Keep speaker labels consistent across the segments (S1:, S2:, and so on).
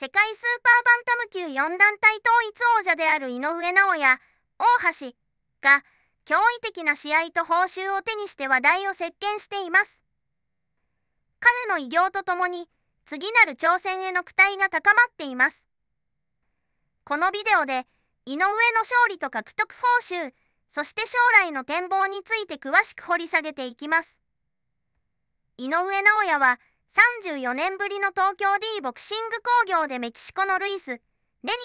S1: 世界スーパーバンタム級4団体統一王者である井上尚弥、大橋が驚異的な試合と報酬を手にして話題を席巻しています。彼の偉業とともに次なる挑戦への期待が高まっています。このビデオで井上の勝利と獲得報酬、そして将来の展望について詳しく掘り下げていきます。井上尚弥は34年ぶりの東京 D ボクシング工業でメキシコのルイス・レ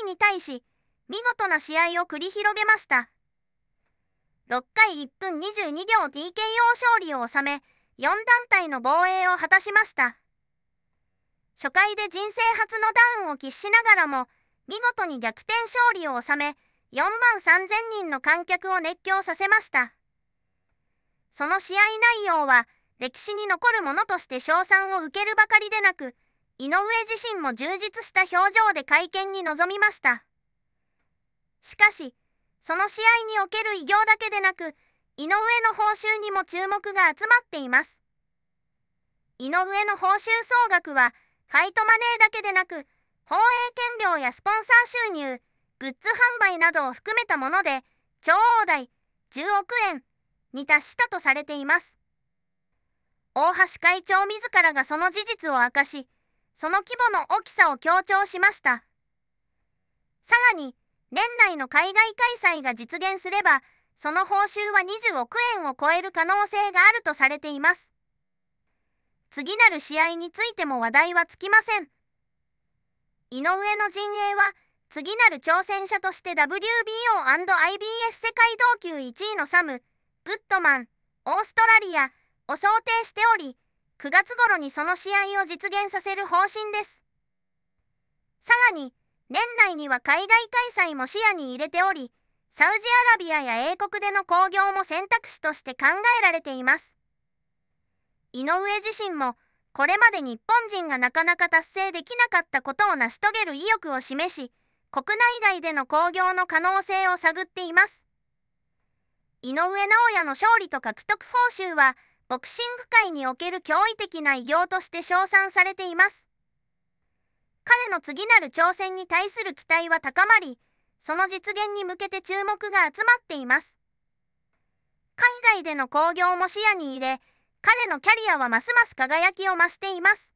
S1: ニに対し見事な試合を繰り広げました6回1分22秒 TKO 勝利を収め4団体の防衛を果たしました初回で人生初のダウンを喫しながらも見事に逆転勝利を収め4万3000人の観客を熱狂させましたその試合内容は歴史に残るものとして称賛を受けるばかりでなく、井上自身も充実した表情で会見に臨みました。しかし、その試合における偉業だけでなく、井上の報酬にも注目が集まっています。井上の報酬総額は、ファイトマネーだけでなく、放映権料やスポンサー収入、グッズ販売などを含めたもので、超大10億円に達したとされています。大橋会長自らがその事実を明かし、その規模の大きさを強調しました。さらに、年内の海外開催が実現すれば、その報酬は20億円を超える可能性があるとされています。次なる試合についても話題はつきません。井上の陣営は、次なる挑戦者として WBO&IBF 世界同級1位のサム、グッドマン、オーストラリア、を想定しており、9月頃にその試合を実現させる方針です。さらに、年内には海外開催も視野に入れており、サウジアラビアや英国での興行も選択肢として考えられています。井上自身も、これまで日本人がなかなか達成できなかったことを成し遂げる意欲を示し、国内外での興行の可能性を探っています。井上尚弥の勝利と獲得報酬は、ボクシング界における驚異的な偉業として称賛されています彼の次なる挑戦に対する期待は高まりその実現に向けて注目が集まっています海外での興行も視野に入れ彼のキャリアはますます輝きを増しています